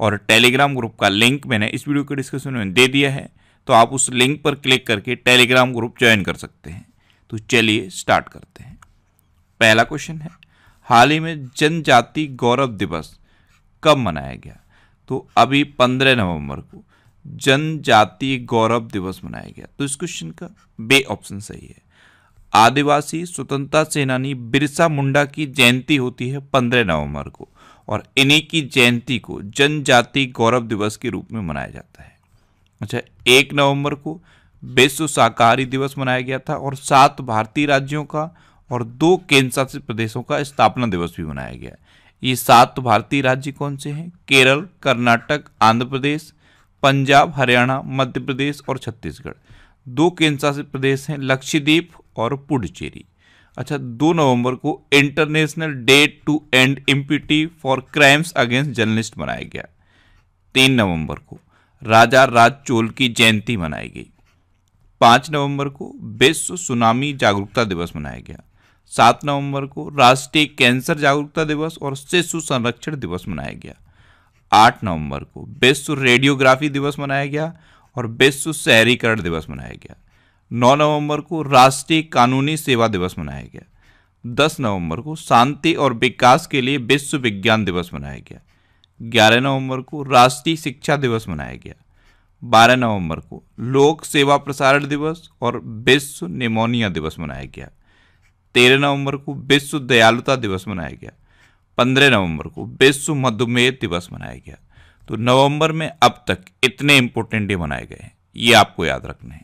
और Telegram group का link मैंने इस वीडियो के डिस्क्रिप्शन में दे दिया है तो आप उस लिंक पर क्लिक करके टेलीग्राम ग्रुप ज्वाइन कर सकते हैं तो चलिए स्टार्ट करते हैं पहला क्वेश्चन है हाल ही में जनजाति गौरव दिवस कब मनाया गया तो अभी पंद्रह नवंबर को जनजातीय गौरव दिवस मनाया गया तो इस क्वेश्चन का बे ऑप्शन सही है आदिवासी स्वतंत्रता सेनानी बिरसा मुंडा की जयंती होती है पंद्रह नवंबर को और इन्हीं की जयंती को जनजाति गौरव दिवस के रूप में मनाया जाता है अच्छा एक नवंबर को विश्व शाकाहारी दिवस मनाया गया था और सात भारतीय राज्यों का और दो केंद्रशासित प्रदेशों का स्थापना दिवस भी मनाया गया ये सात भारतीय राज्य कौन से हैं केरल कर्नाटक आंध्र प्रदेश पंजाब हरियाणा मध्य प्रदेश और छत्तीसगढ़ दो केंद्रशासित प्रदेश हैं लक्षद्वीप और पुडुचेरी अच्छा दो नवंबर को international day to end impunity for crimes against journalist मनाया गया तीन नवंबर को राजा राज चोल की जयंती मनाई गई पाँच नवंबर को विश्व सुनामी जागरूकता दिवस मनाया गया सात नवंबर को राष्ट्रीय कैंसर जागरूकता दिवस और शिशु संरक्षण दिवस मनाया गया आठ नवंबर को विश्व रेडियोग्राफी दिवस मनाया गया और विश्व शहरीकरण दिवस मनाया गया 9 नवंबर को राष्ट्रीय कानूनी सेवा दिवस मनाया गया 10 नवंबर को शांति और विकास के लिए विश्व विज्ञान दिवस मनाया गया 11 नवंबर को राष्ट्रीय शिक्षा दिवस मनाया गया 12 नवंबर को लोक सेवा प्रसारण दिवस और विश्व निमोनिया दिवस मनाया गया 13 नवंबर को विश्व दयालुता दिवस मनाया गया 15 नवंबर को विश्व मधुमेह दिवस मनाया गया तो नवंबर में अब तक इतने इंपोर्टेंट डे मनाए गए हैं ये आपको याद रखना है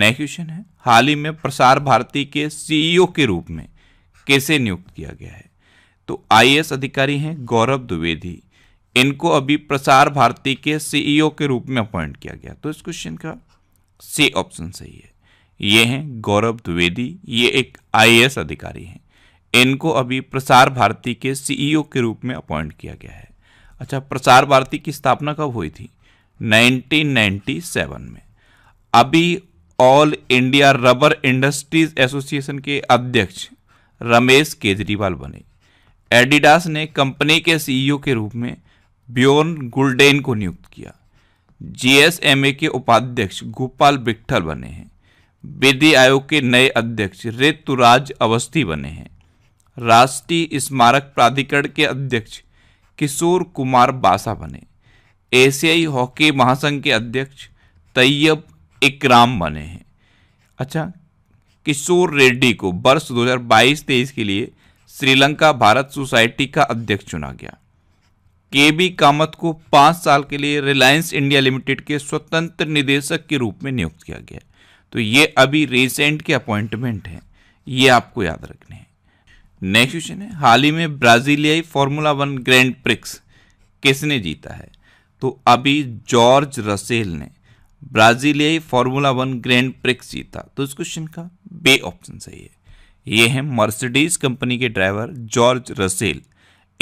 नया क्वेश्चन है हाल ही में प्रसार भारती के सीईओ e के रूप में कैसे नियुक्त किया गया है तो आई अधिकारी हैं गौरव द्विवेदी इनको अभी प्रसार भारती के सीईओ e के रूप में अपॉइंट किया गया तो इस क्वेश्चन का सी ऑप्शन सही है ये हैं गौरव द्विवेदी ये एक आईएएस अधिकारी हैं इनको अभी प्रसार भारती के सीईओ e के रूप में अपॉइंट किया गया है अच्छा प्रसार भारती की स्थापना कब हुई थी 1997 में अभी all India rubber industries association के अध्यक्ष रमेश केजरीवाल बने एडिडास ने कंपनी के सीईओ के रूप में ब्योर्न गुल्डेन को नियुक्त किया जीएसएमए के उपाध्यक्ष गोपाल बिट्ठल बने हैं विधि आयोग के नए अध्यक्ष ऋतुराज अवस्थी बने हैं राष्ट्रीय स्मारक प्राधिकरण के अध्यक्ष किशोर कुमार बासा बने एशियाई हॉकी महासंघ के अध्यक्ष तैयब इकराम बने हैं अच्छा किशोर रेड्डी को वर्ष 2022-23 के लिए श्रीलंका भारत सोसाइटी का अध्यक्ष चुना गया के बी कामत को पाँच साल के लिए रिलायंस इंडिया लिमिटेड के स्वतंत्र निदेशक के रूप में नियुक्त किया गया तो ये अभी रिसेंट के अपॉइंटमेंट हैं ये आपको याद रखने हैं नेक्स्ट क्वेश्चन है हाल ही में ब्राज़ीलियाई फॉर्मूला वन ग्रैंड प्रिक्स किसने जीता है तो अभी जॉर्ज रसेल ने ब्राजीलियाई फार्मूला वन ग्रैंड प्रिक्स जीता तो इस क्वेश्चन का बे ऑप्शन सही है ये हैं मर्सिडीज कंपनी के ड्राइवर जॉर्ज रसेल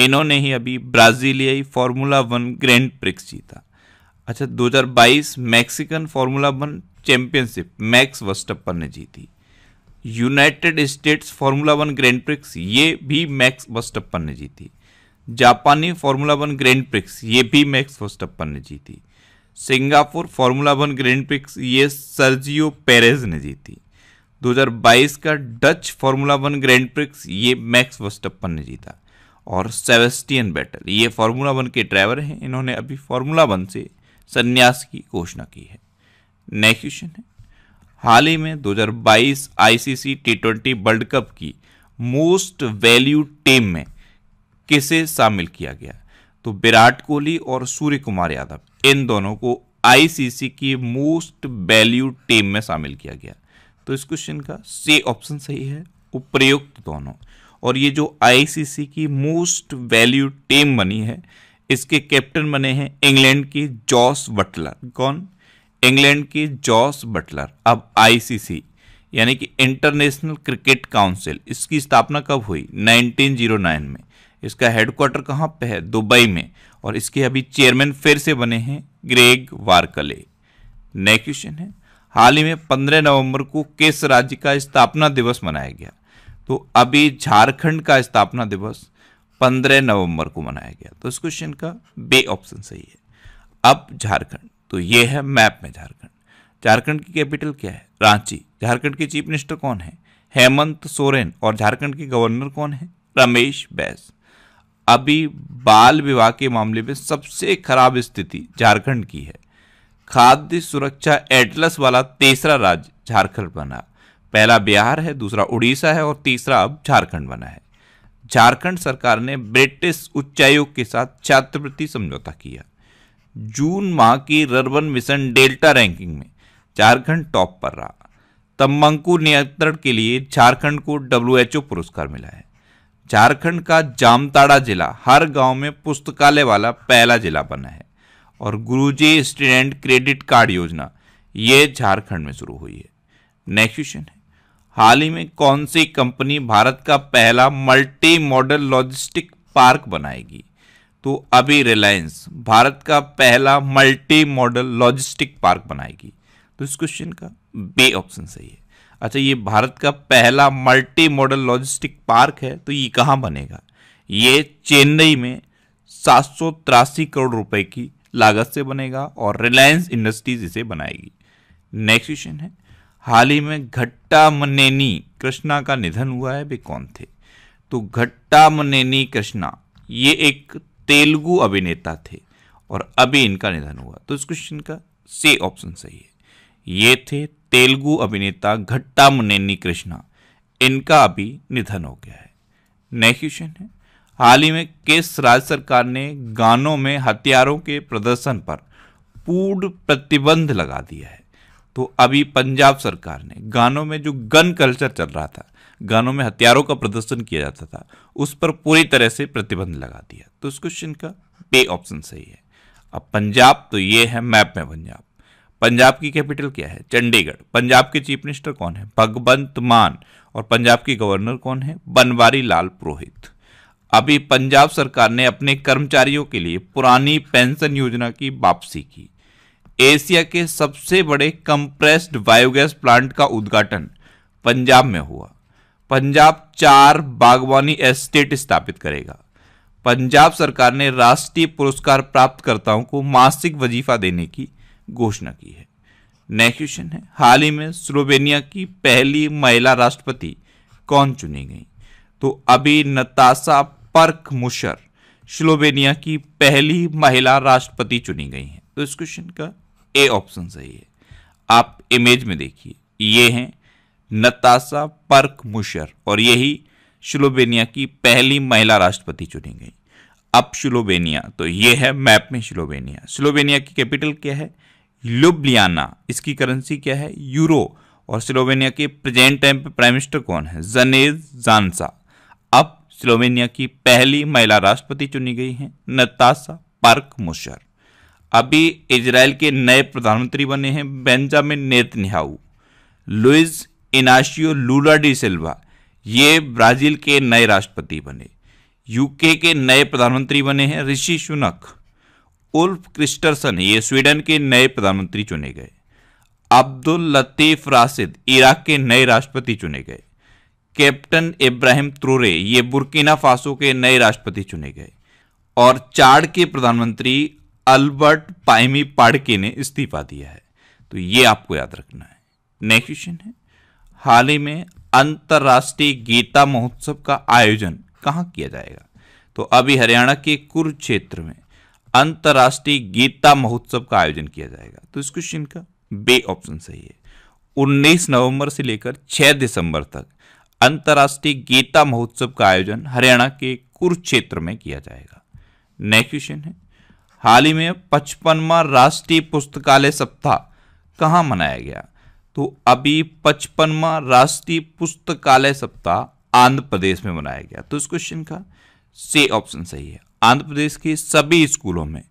इन्होंने ही अभी ब्राजीलियाई फार्मूला वन ग्रैंड प्रिक्स जीता अच्छा 2022 Mexican formula one championship Max Verstappen ने जीती United States formula one grand prix ये भी मैक्स वस्टप्पन ने जीती जापानी फार्मूला वन ग्रैंड प्रिक्स ये भी मैक्स वस्टप्पन ने जीती Singapore formula one grand prix ये सर्जियो पेरेज ने जीती 2022 का Dutch formula one grand prix ये मैक्स वस्टप्पन ने जीता और सेवेस्टियन बैटल ये फार्मूला वन के ड्राइवर हैं इन्होंने अभी फार्मूला वन से संन्यास की घोषणा की है नेक्स्ट क्वेश्चन है हाल ही में 2022 ICC T twenty world cup की मोस्ट वैल्यू टीम में किसे शामिल किया गया तो विराट कोहली और सूर्य कुमार यादव इन दोनों को आईसीसी की मोस्ट वैल्यू टीम में शामिल किया गया तो इस क्वेश्चन का सी ऑप्शन सही है उपयुक्त दोनों और ये जो आईसीसी की मोस्ट वैल्यू टीम बनी है इसके कैप्टन बने हैं इंग्लैंड के जॉस बटलर कौन इंग्लैंड के जॉस बटलर अब आईसीसी यानी कि इंटरनेशनल क्रिकेट काउंसिल इसकी स्थापना कब हुई 1909 में इसका हेडक्वार्टर कहाँ पे है दुबई में और इसके अभी चेयरमैन फिर से बने हैं ग्रेग वारकले नेक्स्ट क्वेश्चन है हाल ही में 15 नवंबर को किस राज्य का स्थापना दिवस मनाया गया तो अभी झारखंड का स्थापना दिवस 15 नवंबर को मनाया गया तो इस क्वेश्चन का बे ऑप्शन सही है अब झारखंड तो ये है मैप में झारखंड झारखंड की कैपिटल क्या है रांची झारखंड के चीफ मिनिस्टर कौन है हेमंत सोरेन और झारखंड के गवर्नर कौन है रमेश बैस अभी बाल विवाह के मामले में सबसे खराब स्थिति झारखंड की है खाद्य सुरक्षा एटलस वाला तीसरा राज्य झारखंड बना पहला बिहार है दूसरा उड़ीसा है और तीसरा अब झारखंड बना है झारखंड सरकार ने ब्रिटिश उच्चायोग के साथ छात्रवृत्ति समझौता किया जून माह की रर्बन मिशन डेल्टा रैंकिंग में झारखंड टॉप पर रहा तम्बाकू नियंत्रण के लिए झारखंड को डब्ल्यूएचओ पुरस्कार मिला है झारखंड का जामताड़ा जिला हर गांव में पुस्तकालय वाला पहला जिला बना है और गुरुजी स्टूडेंट क्रेडिट कार्ड योजना ये झारखंड में शुरू हुई है नेक्स्ट क्वेश्चन है हाल ही में कौन सी कंपनी भारत का पहला मल्टी मॉडल लॉजिस्टिक पार्क बनाएगी तो अभी रिलायंस भारत का पहला मल्टी मॉडल लॉजिस्टिक पार्क बनाएगी तो इस क्वेश्चन का बे ऑप्शन सही है अच्छा ये भारत का पहला मल्टी मॉडल लॉजिस्टिक पार्क है तो ये कहाँ बनेगा ये चेन्नई में सात करोड़ रुपए की लागत से बनेगा और रिलायंस इंडस्ट्रीज इसे बनाएगी नेक्स्ट क्वेश्चन है हाल ही में घट्टा मनेनी कृष्णा का निधन हुआ है वे कौन थे तो घट्टा मनेनी कृष्णा ये एक तेलुगु अभिनेता थे और अभी इनका निधन हुआ तो इस क्वेश्चन का से ऑप्शन सही है ये थे तेलुगु अभिनेता घट्टा मुनेनी कृष्णा इनका अभी निधन हो गया है नेक्स्ट क्वेश्चन है हाल ही में किस राज्य सरकार ने गानों में हथियारों के प्रदर्शन पर पूर्ण प्रतिबंध लगा दिया है तो अभी पंजाब सरकार ने गानों में जो गन कल्चर चल रहा था गानों में हथियारों का प्रदर्शन किया जाता था उस पर पूरी तरह से प्रतिबंध लगा दिया तो इस क्वेश्चन का बे ऑप्शन सही है अब पंजाब तो ये है मैप में पंजाब पंजाब की कैपिटल क्या है चंडीगढ़ पंजाब के चीफ मिनिस्टर कौन है भगवंत मान और पंजाब के गवर्नर कौन है बनवारी लाल पुरोहित अभी पंजाब सरकार ने अपने कर्मचारियों के लिए पुरानी पेंशन योजना की वापसी की एशिया के सबसे बड़े कंप्रेस्ड बायोगैस प्लांट का उद्घाटन पंजाब में हुआ पंजाब चार बागवानी एस्टेट स्थापित करेगा पंजाब सरकार ने राष्ट्रीय पुरस्कार प्राप्तकर्ताओं को मासिक वजीफा देने की घोषणा की है नेक्स्ट क्वेश्चन है हाल ही में स्लोवेनिया की पहली महिला राष्ट्रपति कौन चुनी गई तो अभी नताशा पर्क मुशर स्लोवेनिया की पहली महिला राष्ट्रपति चुनी गई हैं तो इस क्वेश्चन का ए ऑप्शन सही है आप इमेज में देखिए ये हैं नताशा पर्क मुशर और यही स्लोवेनिया की पहली महिला राष्ट्रपति चुनी गई अब स्लोवेनिया तो ये है मैप में स्लोवेनिया स्लोवेनिया की कैपिटल क्या है लुब्लियाना इसकी करेंसी क्या है यूरो और स्लोवेनिया के प्रेजेंट टाइम पे प्राइम मिनिस्टर कौन है जनेज जानसा अब स्लोवेनिया की पहली महिला राष्ट्रपति चुनी गई हैं नतासा पार्क मुशर अभी इजराइल के नए प्रधानमंत्री बने हैं Benjamin Netanyahu Luiz Inacio Lula da Silva ये ब्राज़ील के नए राष्ट्रपति बने यूके के नए प्रधानमंत्री बने हैं ऋषि सुनक उल्फ क्रिस्टरसन ये स्वीडन के नए प्रधानमंत्री चुने गए अब्दुल लतीफ राशिद इराक के नए राष्ट्रपति चुने गए कैप्टन इब्राहिम त्रोरे ये बुर्किना फासो के नए राष्ट्रपति चुने गए और चाड के प्रधानमंत्री अल्बर्ट पाइमी पाड़के ने इस्तीफा दिया है तो ये आपको याद रखना है नेक्स्ट क्वेश्चन है हाल ही में अंतर्राष्ट्रीय गीता महोत्सव का आयोजन कहाँ किया जाएगा तो अभी हरियाणा के कुरुक्षेत्र में अंतर्राष्ट्रीय गीता महोत्सव का आयोजन किया जाएगा तो इस क्वेश्चन का बे ऑप्शन सही है 19 नवंबर से लेकर 6 दिसंबर तक अंतर्राष्ट्रीय गीता महोत्सव का आयोजन हरियाणा के कुरुक्षेत्र में किया जाएगा नेक्स्ट क्वेश्चन है हाल ही में पचपनवा राष्ट्रीय पुस्तकालय सप्ताह कहाँ मनाया गया तो अभी पचपनवा राष्ट्रीय पुस्तकालय सप्ताह आंध्र प्रदेश में मनाया गया तो इस क्वेश्चन का से ऑप्शन सही है आंध्र प्रदेश के सभी स्कूलों में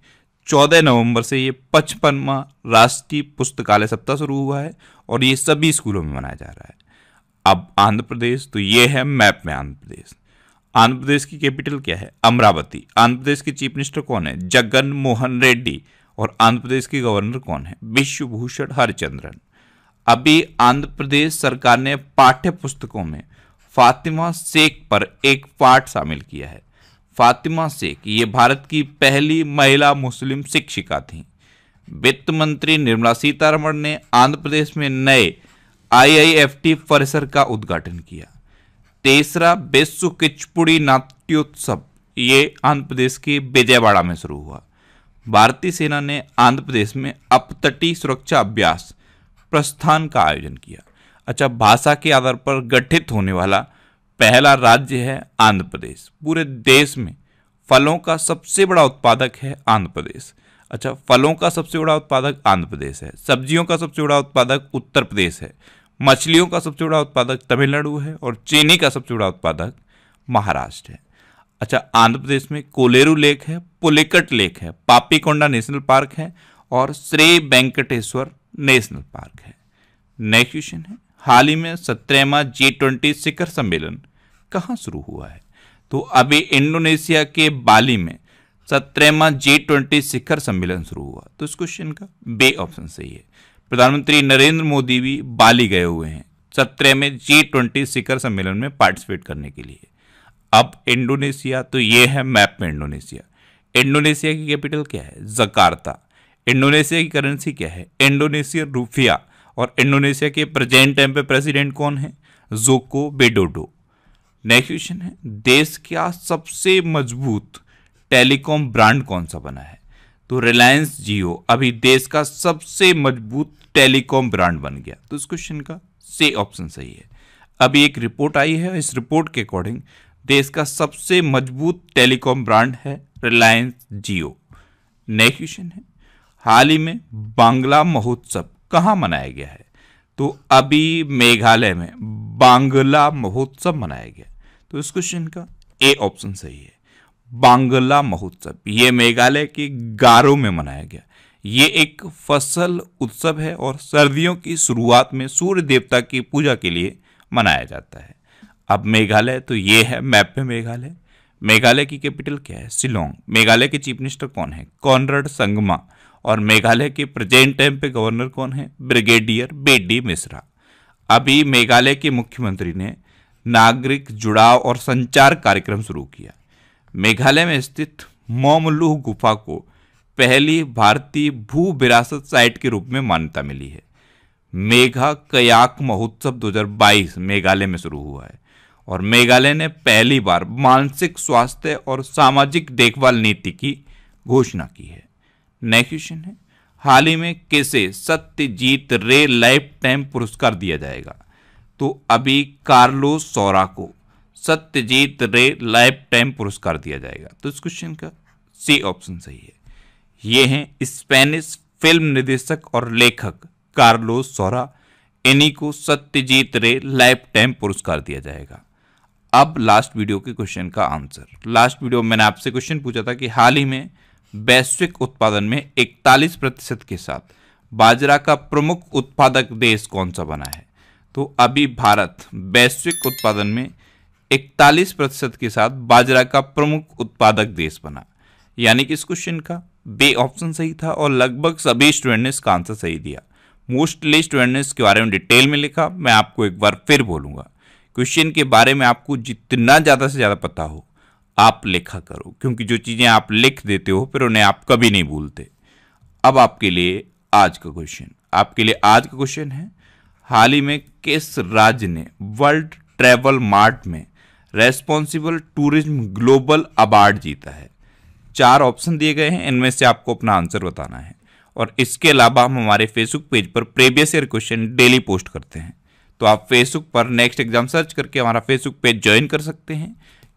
14 नवंबर से ये पचपनवा राष्ट्रीय पुस्तकालय सप्ताह शुरू हुआ है और ये सभी स्कूलों में मनाया जा रहा है अब आंध्र प्रदेश तो ये है मैप में आंध्र प्रदेश आंध्र प्रदेश की कैपिटल क्या है अमरावती आंध्र प्रदेश के चीफ मिनिस्टर कौन है जगन मोहन रेड्डी और आंध्र प्रदेश के गवर्नर कौन है विश्वभूषण हरिचंद्रन अभी आंध्र प्रदेश सरकार ने पाठ्य पुस्तकों में फातिमा शेख पर एक पाठ शामिल किया है फातिमा शेख ये भारत की पहली महिला मुस्लिम शिक्षिका थीं वित्त मंत्री निर्मला सीतारमण ने आंध्र प्रदेश में नए आईआईएफटी परिसर का उद्घाटन किया तीसरा विश्व किचपुड़ी नाट्योत्सव ये आंध्र प्रदेश के विजयवाड़ा में शुरू हुआ भारतीय सेना ने आंध्र प्रदेश में अपतटी सुरक्षा अभ्यास प्रस्थान का आयोजन किया अच्छा भाषा के आधार पर गठित होने वाला पहला राज्य है आंध्र प्रदेश पूरे देश में फलों का सबसे बड़ा उत्पादक है आंध्र प्रदेश अच्छा फलों का सबसे बड़ा उत्पादक आंध्र प्रदेश है सब्जियों का सबसे बड़ा उत्पादक उत्तर प्रदेश है मछलियों का सबसे बड़ा उत्पादक तमिलनाडु है और चीनी का सबसे बड़ा उत्पादक महाराष्ट्र है अच्छा आंध्र प्रदेश में कोलेरू लेक है पुलिकट लेक है पापीकोंडा नेशनल पार्क है और श्री वेंकटेश्वर नेशनल पार्क है नेक्स्ट क्वेश्चन है हाल ही में सत्रहवा जी ट्वेंटी शिखर सम्मेलन कहाँ शुरू हुआ है तो अभी इंडोनेशिया के बाली में सत्रहवा जी ट्वेंटी शिखर सम्मेलन शुरू हुआ तो इस क्वेश्चन का बे ऑप्शन सही है प्रधानमंत्री नरेंद्र मोदी भी बाली गए हुए हैं सत्रह में जी ट्वेंटी शिखर सम्मेलन में पार्टिसिपेट करने के लिए अब इंडोनेशिया तो ये है मैप में इंडोनेशिया इंडोनेशिया की कैपिटल क्या है जकार्ता इंडोनेशिया की करेंसी क्या है इंडोनेशिया रूफिया और इंडोनेशिया के प्रेजेंट टाइम पे प्रेसिडेंट कौन है जोको बेडोडो नेक्स्ट क्वेश्चन है देश का सबसे मजबूत टेलीकॉम ब्रांड कौन सा बना है तो रिलायंस जियो अभी देश का सबसे मजबूत टेलीकॉम ब्रांड बन गया तो इस क्वेश्चन का से ऑप्शन सही है अभी एक रिपोर्ट आई है इस रिपोर्ट के अकॉर्डिंग देश का सबसे मजबूत टेलीकॉम ब्रांड है रिलायंस जियो नेक्स्ट क्वेश्चन है हाल ही में बांग्ला महोत्सव कहाँ मनाया गया है तो अभी मेघालय में बांगला महोत्सव मनाया गया तो इस क्वेश्चन का ए ऑप्शन सही है बांगला महोत्सव ये मेघालय के गारो में मनाया गया ये एक फसल उत्सव है और सर्दियों की शुरुआत में सूर्य देवता की पूजा के लिए मनाया जाता है अब मेघालय तो ये है मैप में मेघालय मेघालय की कैपिटल क्या है शिलोंग मेघालय के चीफ मिनिस्टर कौन है कॉनरड संगमा और मेघालय के प्रेजेंट टाइम पे गवर्नर कौन है ब्रिगेडियर बेडी मिश्रा अभी मेघालय के मुख्यमंत्री ने नागरिक जुड़ाव और संचार कार्यक्रम शुरू किया मेघालय में स्थित मोमलूह गुफा को पहली भारतीय भू विरासत साइट के रूप में मान्यता मिली है मेघा कयाक महोत्सव 2022 मेघालय में शुरू हुआ है और मेघालय ने पहली बार मानसिक स्वास्थ्य और सामाजिक देखभाल नीति की घोषणा की है नेक्स्ट क्वेश्चन है हाल ही में कैसे सत्यजीत रे लाइफ टाइम पुरस्कार दिया जाएगा तो अभी कार्लो सौरा को सत्यजीत रे लाइफ टाइम पुरस्कार दिया जाएगा तो इस क्वेश्चन का सी ऑप्शन सही है ये हैं स्पेनिश फिल्म निर्देशक और लेखक कार्लो सौरा इन्हीं को सत्यजीत रे लाइफ टाइम पुरस्कार दिया जाएगा अब लास्ट वीडियो के क्वेश्चन का आंसर लास्ट वीडियो मैंने आपसे क्वेश्चन पूछा था कि हाल ही में वैश्विक उत्पादन में 41 प्रतिशत के साथ बाजरा का प्रमुख उत्पादक देश कौन सा बना है तो अभी भारत वैश्विक उत्पादन में 41 प्रतिशत के साथ बाजरा का प्रमुख उत्पादक देश बना यानी कि इस क्वेश्चन का बे ऑप्शन सही था और लगभग सभी स्टूडेंट ने इसका आंसर सही दिया मोस्टली स्टूडेंट ने इसके बारे में डिटेल में लिखा मैं आपको एक बार फिर बोलूंगा क्वेश्चन के बारे में आपको जितना ज़्यादा से ज़्यादा पता हो आप लिखा करो क्योंकि जो चीज़ें आप लिख देते हो फिर उन्हें आप कभी नहीं भूलते अब आपके लिए आज का क्वेश्चन आपके लिए आज का क्वेश्चन है हाल ही में किस राज्य ने वर्ल्ड ट्रेवल मार्ट में रेस्पॉन्सिबल टूरिज्म ग्लोबल अवार्ड जीता है चार ऑप्शन दिए गए हैं इनमें से आपको अपना आंसर बताना है और इसके अलावा हम हमारे फेसबुक पेज पर previous year question daily post करते हैं तो आप फेसबुक पर नेक्स्ट एग्जाम सर्च करके हमारा फेसबुक पेज ज्वाइन कर सकते हैं